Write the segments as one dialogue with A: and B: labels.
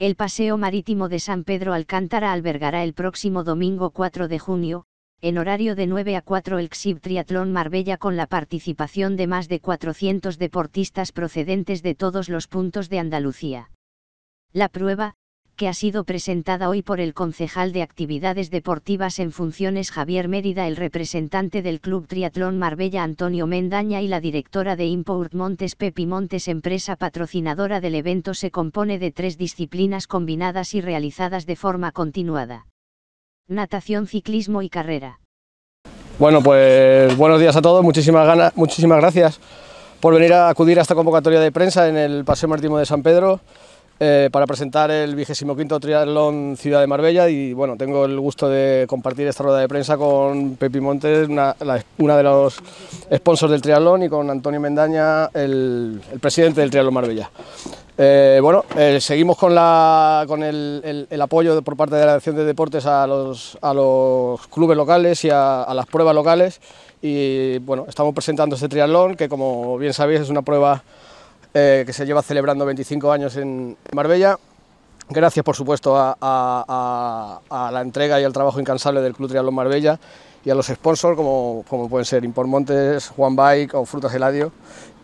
A: El Paseo Marítimo de San Pedro Alcántara albergará el próximo domingo 4 de junio, en horario de 9 a 4 el XIV Triatlón Marbella con la participación de más de 400 deportistas procedentes de todos los puntos de Andalucía. La prueba, que ha sido presentada hoy por el concejal de Actividades Deportivas en funciones Javier Mérida, el representante del Club Triatlón Marbella Antonio Mendaña y la directora de Import Montes Pepi Montes, empresa patrocinadora del evento, se compone de tres disciplinas combinadas y realizadas de forma continuada. Natación, ciclismo y carrera. Bueno, pues buenos días a todos, muchísimas, ganas, muchísimas gracias por venir a acudir a esta convocatoria de prensa en el Paseo Marítimo de San Pedro. Eh, para presentar el 25 Triatlón Ciudad de Marbella y bueno, tengo el gusto de compartir esta rueda de prensa con Pepi Montes, una, de los sponsors del triatlón y con Antonio Mendaña, el, presidente del Triatlón Marbella. Eh, bueno, eh, seguimos con, la, con el, el, apoyo por parte de la Dirección de Deportes a los, a los clubes locales y a, a las pruebas locales y bueno, estamos presentando este triatlón que como bien sabéis es una prueba eh, que se lleva celebrando 25 años en Marbella. Gracias, por supuesto, a, a, la entrega y al trabajo incansable del Club Triatlón Marbella y a los sponsors, como, pueden ser Import Montes Juan Bike o Frutas Eladio.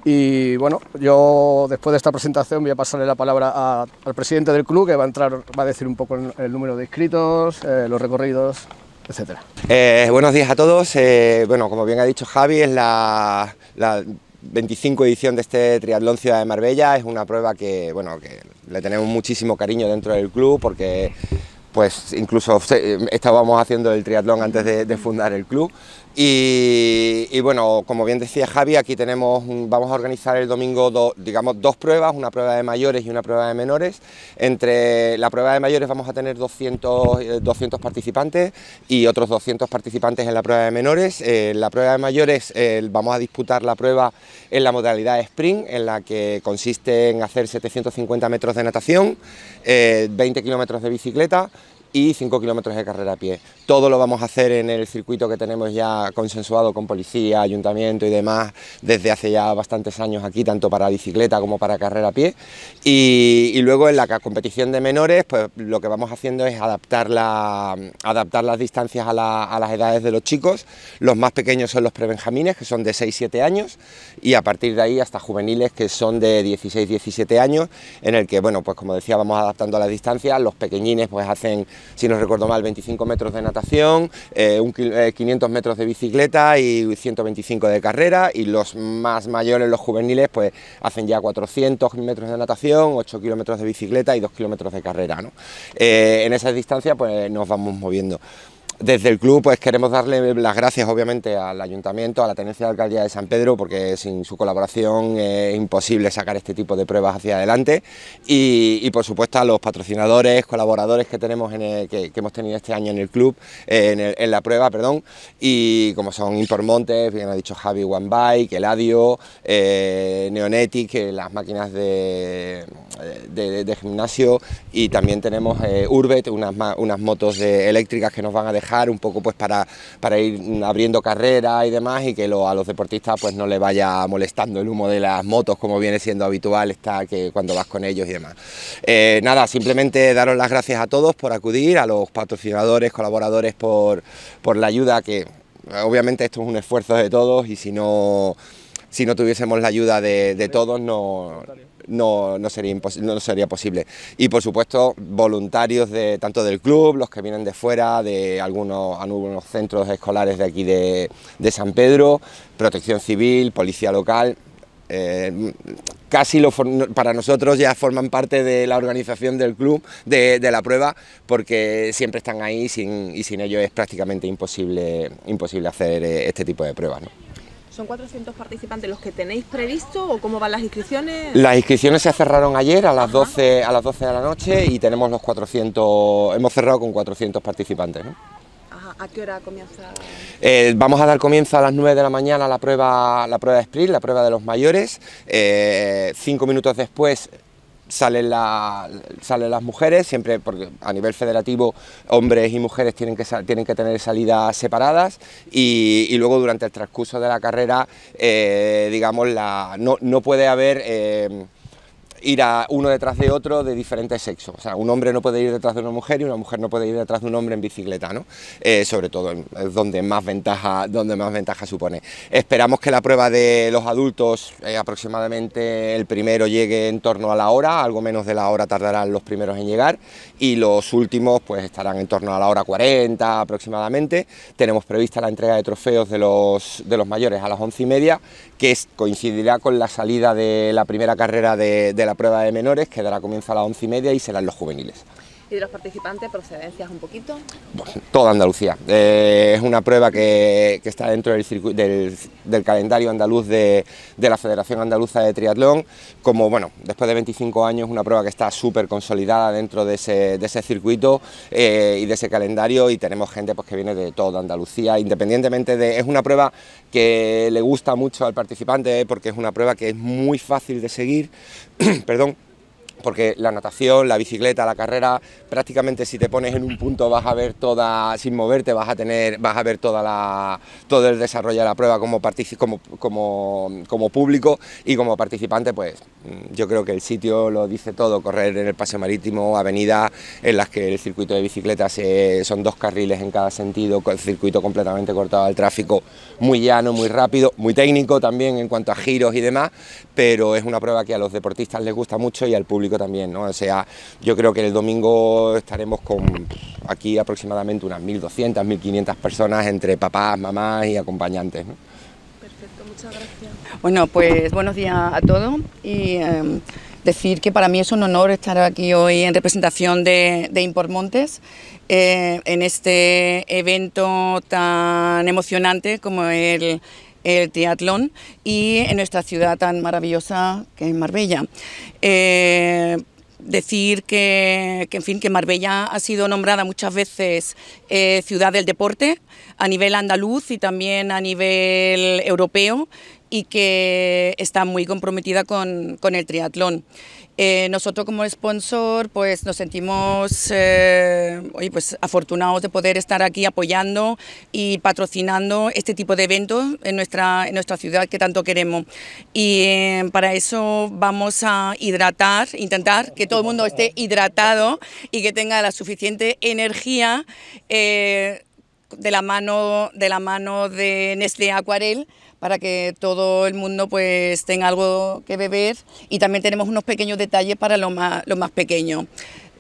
A: Y bueno, yo después de esta presentación voy a pasarle la palabra al presidente del club, que va a entrar, va a decir un poco el, número de inscritos, eh, los recorridos, etcétera.
B: Eh, buenos días a todos. bueno, como bien ha dicho Javi, es la 25 edición de este triatlón Ciudad de Marbella. Es una prueba que, bueno, que le tenemos muchísimo cariño dentro del club porque pues incluso estábamos haciendo el triatlón antes de, fundar el club. Y, bueno, como bien decía Javi, aquí tenemos, vamos a organizar el domingo, digamos, dos pruebas, una prueba de mayores y una prueba de menores. Entre la prueba de mayores vamos a tener 200, eh, participantes y otros 200 participantes en la prueba de menores. en eh, la prueba de mayores eh, vamos a disputar la prueba en la modalidad sprint, en la que consiste en hacer 750 metros de natación, 20 kilómetros de bicicleta, y 5 kilómetros de carrera a pie. Todo lo vamos a hacer en el circuito que tenemos ya consensuado con policía, ayuntamiento y demás desde hace ya bastantes años aquí, tanto para bicicleta como para carrera a pie. Y, luego en la competición de menores, pues lo que vamos haciendo es adaptar, la, adaptar las distancias a, las edades de los chicos. Los más pequeños son los prebenjamines, que son de 6-7 años, y a partir de ahí hasta juveniles, que son de 16-17 años, en el que, bueno, pues como decía, vamos adaptando las distancias. Los pequeñines pues hacen si no recuerdo mal, 25 metros de natación, 500 eh, eh, metros de bicicleta y 125 de carrera y los más mayores, los juveniles, pues hacen ya 400 metros de natación, 8 kilómetros de bicicleta y 2 kilómetros de carrera. ¿no? Eh, en esas distancias pues nos vamos moviendo. Desde el club pues queremos darle las gracias obviamente al ayuntamiento, a la tenencia de alcaldía de San Pedro, porque sin su colaboración es imposible sacar este tipo de pruebas hacia adelante y, por supuesto a los patrocinadores, colaboradores que tenemos en que, hemos tenido este año en el club, eh, en, la prueba, perdón, y como son Montes bien ha dicho Javi One Bike, Eladio, eh, Neonetic, eh, las máquinas de, de, gimnasio y también tenemos Urbet, unas, unas motos eléctricas que nos van a dejar un poco pues para, para ir abriendo carreras y demás y que a los deportistas pues no le vaya molestando el humo de las motos como viene siendo habitual está que cuando vas con ellos y demás. Eh, nada, simplemente daros las gracias a todos por acudir, a los patrocinadores, colaboradores por, por la ayuda que obviamente esto es un esfuerzo de todos y si no si no tuviésemos la ayuda de todos no no, no, sería no sería posible. Y por supuesto, voluntarios de, tanto del club, los que vienen de fuera, de algunos, algunos centros escolares de aquí de, de San Pedro, protección civil, policía local. Eh, casi para nosotros ya forman parte de la organización del club, de, de la prueba, porque siempre están ahí y sin ellos es prácticamente imposible, imposible hacer eh, este tipo de pruebas.
C: ¿Son 400 participantes los que tenéis previsto o cómo van las inscripciones? Las
B: inscripciones se cerraron ayer a las, 12, a las 12 de la noche y tenemos los 400, hemos cerrado con 400 participantes. ¿A qué hora comienza? Eh, vamos a dar comienzo a las 9 de la mañana la prueba, la prueba de sprint, la prueba de los mayores. Eh, cinco minutos después salen, la, salen las mujeres, siempre porque a nivel federativo hombres y mujeres tienen que, tienen que tener salidas separadas y, luego durante el transcurso de la carrera, eh, digamos, la, no, puede haber... Eh, ir a uno detrás de otro de diferentes sexos. O sea, un hombre no puede ir detrás de una mujer y una mujer no puede ir detrás de un hombre en bicicleta, ¿no? Eh, sobre todo donde más ventaja, donde más ventaja supone. Esperamos que la prueba de los adultos, eh, aproximadamente el primero llegue en torno a la hora, algo menos de la hora tardarán los primeros en llegar y los últimos pues estarán en torno a la hora 40 aproximadamente. Tenemos prevista la entrega de trofeos de los, de los mayores a las once y media, que coincidirá con la salida de la primera carrera de la prueba de menores que dará comienzo a las once y media y serán los juveniles
A: y de los participantes, procedencias un poquito.
B: Pues, toda Andalucía. Eh, es una prueba que, está dentro del, calendario andaluz de, la Federación Andaluza de Triatlón. Como bueno, después de 25 años, una prueba que está súper consolidada dentro de ese, circuito eh, y de ese calendario. Y tenemos gente pues, que viene de toda Andalucía, independientemente de. Es una prueba que le gusta mucho al participante eh, porque es una prueba que es muy fácil de seguir. Perdón porque la natación, la bicicleta, la carrera, prácticamente si te pones en un punto vas a ver toda, sin moverte vas a tener, vas a ver toda la, todo el desarrollo de la prueba como, como, como, público y como participante, pues mm, yo creo que el sitio lo dice todo, correr en el paseo marítimo, avenida en las que el circuito de bicicleta son dos carriles en cada sentido, ...con el circuito completamente cortado al tráfico, muy llano, muy rápido, muy técnico también en cuanto a giros y demás, pero es una prueba que a los deportistas les gusta mucho y al público también, ¿no? O sea, yo creo que el domingo estaremos con aquí aproximadamente unas 1.200, 1.500 personas entre papás, mamás y acompañantes, ¿no? Perfecto, muchas
C: gracias.
B: Bueno, pues
C: buenos días a todos y... Em, decir que para mí es un honor estar aquí hoy en representación de, import montes eh, en este evento tan emocionante como el, el triatlón y en nuestra ciudad tan maravillosa que es Marbella. Eh, decir que, que, en fin, que Marbella ha sido nombrada muchas veces eh, ciudad del deporte a nivel andaluz y también a nivel europeo y que está muy comprometida con, el triatlón. Eh, nosotros como sponsor pues nos sentimos eh, pues afortunados de poder estar aquí apoyando y patrocinando este tipo de eventos en nuestra, en nuestra ciudad que tanto queremos. Y eh, para eso vamos a hidratar, intentar que todo el mundo esté hidratado y que tenga la suficiente energía de la mano de, la mano de Nestlé Acuarel para que todo el mundo pues tenga algo que beber y también tenemos unos pequeños detalles para lo más, los más pequeños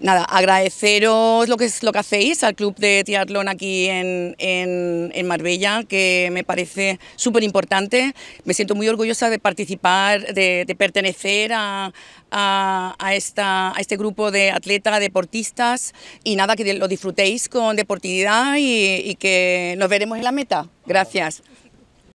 C: nada, agradeceros lo que, lo que hacéis al Club de Triatlón aquí en, Marbella, que me parece súper importante. Me siento muy orgullosa de participar, de, pertenecer a, a, esta, este grupo de atletas, deportistas, y nada, que lo disfrutéis con deportividad y que nos veremos en la meta. Gracias.